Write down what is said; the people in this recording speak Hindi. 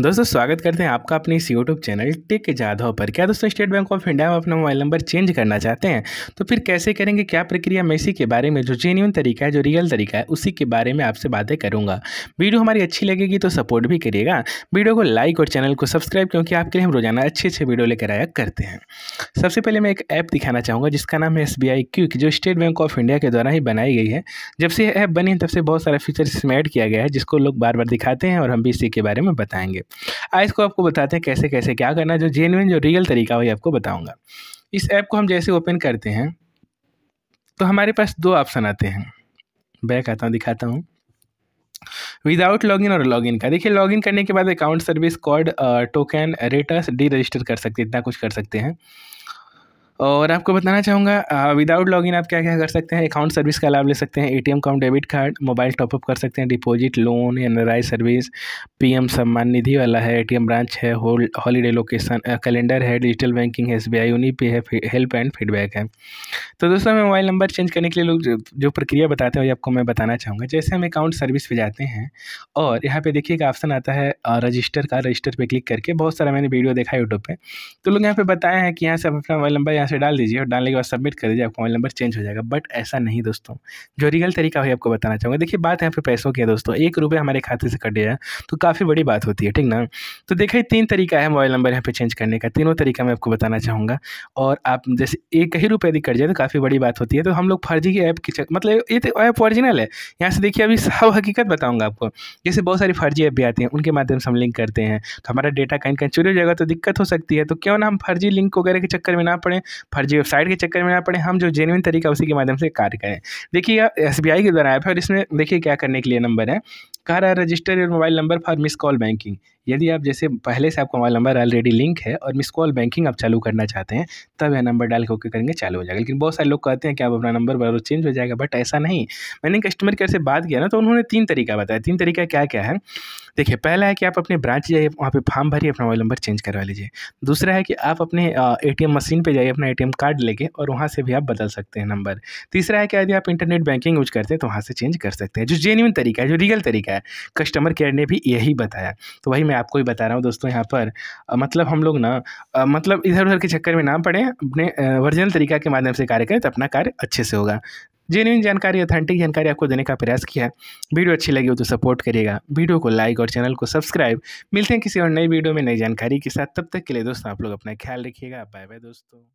दोस्तों स्वागत करते हैं आपका अपने इस यूट्यूब चैनल टेक जाधव पर क्या दोस्तों स्टेट बैंक ऑफ इंडिया में अपना मोबाइल नंबर चेंज करना चाहते हैं तो फिर कैसे करेंगे क्या प्रक्रिया मैं इसी के बारे में जो जेन्यून तरीका है जो रियल तरीका है उसी के बारे में आपसे बातें करूँगा वीडियो हमारी अच्छी लगेगी तो सपोर्ट भी करिएगा वीडियो को लाइक और चैनल को सब्सक्राइब क्योंकि आपके लिए हम रोजाना अच्छे अच्छे वीडियो लेकर आया करते हैं सबसे पहले मैं एक ऐप दिखाना चाहूँगा जिसका नाम है एस क्यूक जो स्टेट बैंक ऑफ इंडिया के द्वारा ही बनाई गई है जब से यह ऐप बनी है तब से बहुत सारा फीचर्स इसमें ऐड किया गया है जिसको लोग बार बार दिखाते हैं और हम भी इसी के बारे में बताएंगे करेंगे आज इसको आपको बताते हैं कैसे कैसे क्या करना जो जेनुइन जो रियल तरीका वही आपको बताऊँगा इस ऐप को हम जैसे ओपन करते हैं तो हमारे पास दो ऑप्शन आते हैं बैक आता हूँ दिखाता हूँ विदाउट लॉगिन और लॉगिन का देखिए लॉगिन करने के बाद अकाउंट सर्विस कॉड टोकन रेटस डी रजिस्टर कर सकते हैं इतना कुछ कर सकते हैं और आपको बताना चाहूँगा विदाउट लॉगिन आप क्या क्या कर सकते हैं अकाउंट सर्विस का लाभ ले सकते हैं ATM cum debit card mobile top up कर सकते हैं deposit loan and service P Samman Nidhi वाला है ए ब्रांच है होल हॉलीडे लोकेशन कैलेंडर है डिजिटल बैंकिंग है S B I uni pay है हेल्प एंड फीडबैक है तो दोस्तों मैं मोबाइल नंबर चेंज करने के लिए लोग जो, जो प्रक्रिया बताते हैं वही आपको मैं बताना चाहूँगा जैसे हम अकाउंट सर्विस पे जाते हैं और यहाँ पे देखिए एक ऑप्शन आता है रजिस्टर का रजिस्टर पर क्लिक करके बहुत सारा मैंने वीडियो देखा यूट्यूब पर तो लोग यहाँ पर बताए हैं कि यहाँ से अपना मोबाइल नंबर यहाँ से डाल दीजिए और डालने के बाद सबमिट कर दीजिए आपका मोबाइल नंबर चेंज हो जाएगा बट ऐसा नहीं दोस्तों जो रियल तरीका है आपको बताना चाहूँगा देखिए बात यहाँ पे पैसों की है दोस्तों एक रुपये हमारे खाते से कट गया तो काफ़ी बड़ी बात होती है ठीक ना तो देखिए तीन तरीका है मोबाइल नंबर यहाँ पर चेंज करने का तीनों तरीका मैं आपको बताना चाहूँगा और आप जैसे एक ही रुपये यदि कट जाए तो काफ़ी बड़ी बात होती है तो हम लोग फर्जी की ऐप की मतलब ये तो ऐप ऑरिजिनल है यहाँ से देखिए अभी सब हकीकत बताऊँगा आपको जैसे बहुत सारी फर्जी ऐप भी आती हैं उनके माध्यम से हम लिंक करते हैं तो हमारा डेटा कहीं कहीं चुरी हो जाएगा तो दिक्कत हो सकती है तो क्यों ना हम फर्जी लिंक वगैरह के चक्कर में ना पड़े फर्जी वेबसाइट के चक्कर में ना पड़े हम जो जेनविन तरीका उसी के माध्यम से कार्य करें देखिए एस के द्वारा ऐप है और इसमें देखिए क्या करने के लिए नंबर है कह रहा है register your mobile number for miss call banking यदि आप जैसे पहले से आपका मोबाइल नंबर ऑलरेडी लिंक है और मिस कॉल बैंकिंग आप चालू करना चाहते हैं तब यह नंबर डाल के ओके करेंगे चालू हो जाएगा लेकिन बहुत सारे लोग कहते हैं कि आप अपना नंबर बार चेंज हो जाएगा बट ऐसा नहीं मैंने कस्टमर केयर से बात किया ना तो उन्होंने तीन तरीका बताया तीन तरीका क्या क्या है देखिए पहला है कि आप अपने ब्रांच जाइए वहाँ पे फॉर्म भरिए अपना मोबाइल नंबर चेंज करवा लीजिए दूसरा है कि आप अपने ए मशीन पे जाइए अपना ए कार्ड लेके और वहाँ से भी आप बदल सकते हैं नंबर तीसरा है कि यदि आप इंटरनेट बैंकिंग यूज करते हैं तो वहाँ से चेंज कर सकते हैं जो जेन्यून तरीका है जो रियल तरीका है कस्टमर केयर ने भी यही बताया तो वही मैं आपको ही बता रहा हूँ दोस्तों यहाँ पर मतलब हम लोग ना मतलब इधर उधर के चक्कर में ना पड़े अपने वर्जनल तरीका के माध्यम से कार्य करें तो अपना कार्य अच्छे से होगा जेन्यून जानकारी ऑथेंटिक जानकारी आपको देने का प्रयास किया है वीडियो अच्छी लगी हो तो सपोर्ट करिएगा वीडियो को लाइक और चैनल को सब्सक्राइब मिलते हैं किसी और नई वीडियो में नई जानकारी के साथ तब तक के लिए दोस्तों आप लोग अपना ख्याल रखिएगा बाय बाय दोस्तों